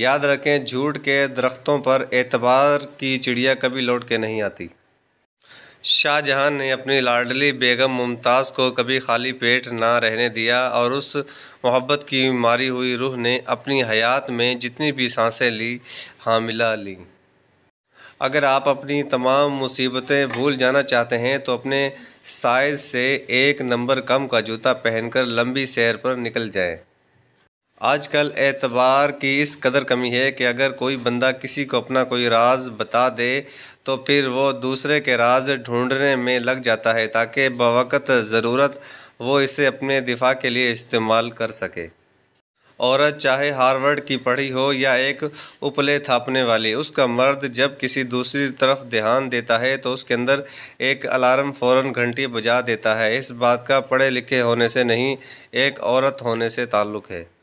याद रखें झूठ के दरख्तों पर एतबार की चिड़िया कभी लौट के नहीं आती शाहजहां ने अपनी लाडली बेगम मुमताज़ को कभी खाली पेट ना रहने दिया और उस मोहब्बत की मारी हुई रूह ने अपनी हयात में जितनी भी सांसें ली हामिला ली अगर आप अपनी तमाम मुसीबतें भूल जाना चाहते हैं तो अपने साइज़ से एक नंबर कम का जूता पहनकर लंबी सैर पर निकल जाएं। आजकल एतबार की इस कदर कमी है कि अगर कोई बंदा किसी को अपना कोई राज बता दे तो फिर वो दूसरे के राज ढूंढने में लग जाता है ताकि बवक़त ज़रूरत वो इसे अपने दिफा के लिए इस्तेमाल कर सके औरत चाहे हार्वर्ड की पढ़ी हो या एक उपले थापने वाली उसका मर्द जब किसी दूसरी तरफ ध्यान देता है तो उसके अंदर एक अलार्म फौरन घंटी बजा देता है इस बात का पढ़े लिखे होने से नहीं एक औरत होने से ताल्लुक़ है